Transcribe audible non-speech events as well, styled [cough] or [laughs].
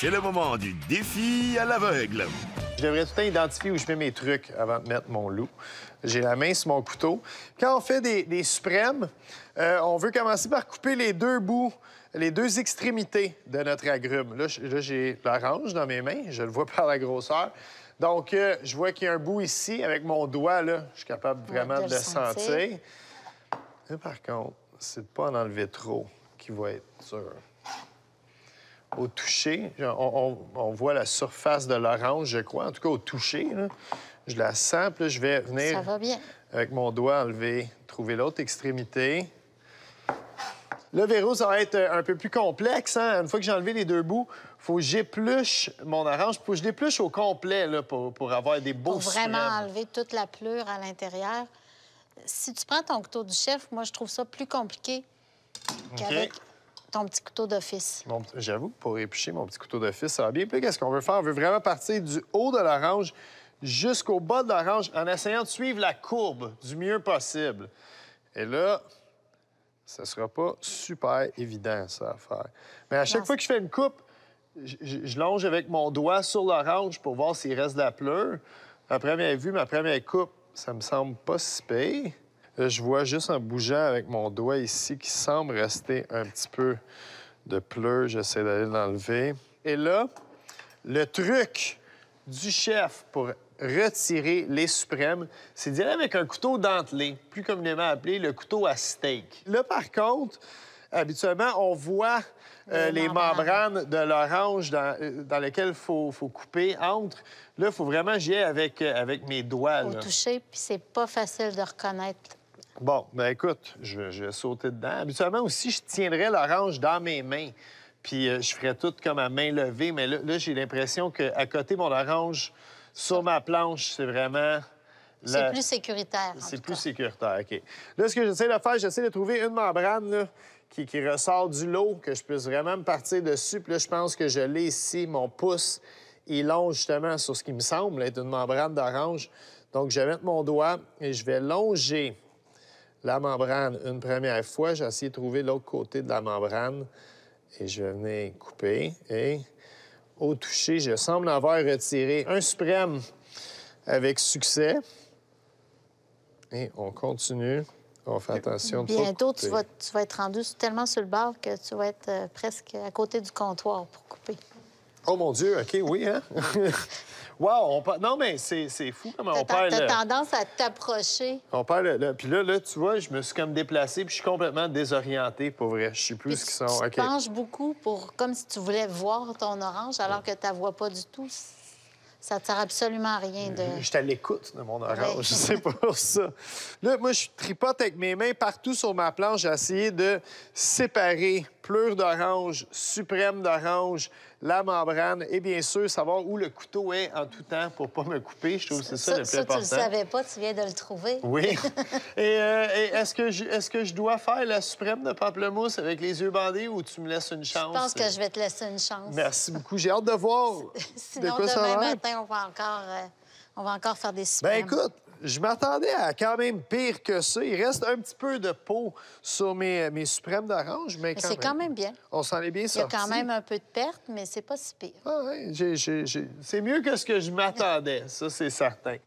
c'est le moment du défi à l'aveugle. Je devrais tout le temps identifier où je mets mes trucs avant de mettre mon loup. J'ai la main sur mon couteau. Quand on fait des, suprêmes, euh, on veut commencer par couper les deux bouts, les deux extrémités de notre agrume. Là, j'ai l'orange dans mes mains, je le vois [laughs] par la grosseur. Donc, euh, je vois qu'il y a un bout ici. Avec mon doigt, là, je suis capable vraiment de le sentir. par contre, c'est pas en enlever trop qui va être dur au toucher. On, voit la surface de l'orange, je crois, en tout cas au toucher. Je la sens, puis je vais venir avec mon doigt enlever, trouver l'autre extrémité. Le verrou, ça va être euh, un peu plus complexe. Hein. Une fois que j'ai enlevé les deux bouts, il faut que j'épluche mon orange. Faut que je l'épluche au complet là, pour, avoir des beaux Pour vraiment enlever toute la pleure à l'intérieur. Si tu prends ton couteau du chef, moi, je trouve ça plus compliqué qu'avec ton petit couteau d'office. Bon, J'avoue que pour éplucher mon petit couteau d'office, ça va bien. Puis qu'est-ce qu'on veut faire? On veut vraiment partir du haut de l'orange jusqu'au bas de l'orange en essayant de suivre la courbe du mieux possible. Et là, ça sera pas super évident, ça, à faire. Mais à chaque fois que je fais une coupe, je, longe avec mon doigt sur l'orange pour voir s'il reste de la pleure. À première vue, ma première coupe, ça me semble pas si pire. Euh, je vois juste en bougeant avec mon doigt ici qui semble rester un petit peu de pleurs. J'essaie d'aller l'enlever. Et là, le truc du chef pour retirer les suprêmes, c'est d'y aller avec un couteau dentelé, plus communément appelé le couteau à steak. Là, par contre, habituellement, on voit euh, les, membranes, de l'orange dans, euh, dans lesquelles il faut, couper entre. Là, il faut vraiment j'y aller avec, avec mes doigts. Faut toucher, puis c'est pas facile de reconnaître Bon, ben écoute, je, vais sauter dedans. Habituellement aussi, je tiendrais l'orange dans mes mains. Puis euh, je ferais tout comme à main levée. Mais là, j'ai l'impression qu'à côté, mon orange sur ma planche, c'est vraiment. C'est plus sécuritaire. C'est plus sécuritaire, OK. Là, ce que j'essaie de faire, j'essaie de trouver une membrane qui, qui, ressort du lot, que je puisse vraiment me partir dessus. Puis là, je pense que je l'ai ici, mon pouce, il longe justement sur ce qui me semble être une membrane d'orange. Donc, je vais mettre mon doigt et je vais longer la membrane une première fois. J'ai essayé de trouver l'autre côté de la membrane et je venais couper. Et au toucher, je semble avoir retiré un suprême avec succès. Et on continue. On fait attention de Bientôt, tu vas, tu vas être rendu tellement sur le bord que tu vas être euh, presque à côté du comptoir pour couper. Oh mon Dieu, OK, oui, hein? [laughs] Wow! On... Non, mais c'est fou on perd... T'as tendance à t'approcher. On parle le... Puis là, là, tu vois, je me suis comme déplacé puis je suis complètement désorienté, pour vrai. Je sais plus ce qu'ils sont. Tu beaucoup pour... comme si tu voulais voir ton orange alors que tu la vois pas du tout. Ça ne sert absolument à rien de. Je suis à l'écoute de mon orange, sais [laughs] c'est pour ça. Là, moi, je tripote avec mes mains partout sur ma planche. J'ai essayé de séparer Plure d'orange, suprême d'orange, la membrane et bien sûr savoir où le couteau est en tout temps pour pas me couper. Je trouve que c'est ça, le plus important. Ça, tu le savais pas, tu viens de le trouver. Oui. [laughs] Euh, et, est-ce que, je, que je dois faire la suprême de pamplemousse avec les yeux bandés ou tu me laisses une chance? Je pense que je vais te laisser une chance. Merci [laughs] beaucoup. J'ai hâte de voir. Sinon, demain matin, euh, on va encore, faire des suprêmes. Ben écoute, je m'attendais à quand même pire que ça. Il reste un petit peu de peau sur mes, mes suprêmes d'orange, mais, c'est quand même bien. On s'en est bien sorti. Il y a quand même un peu de perte, mais c'est pas si pire. Ah, ouais, c'est mieux que ce que je m'attendais, ça c'est certain.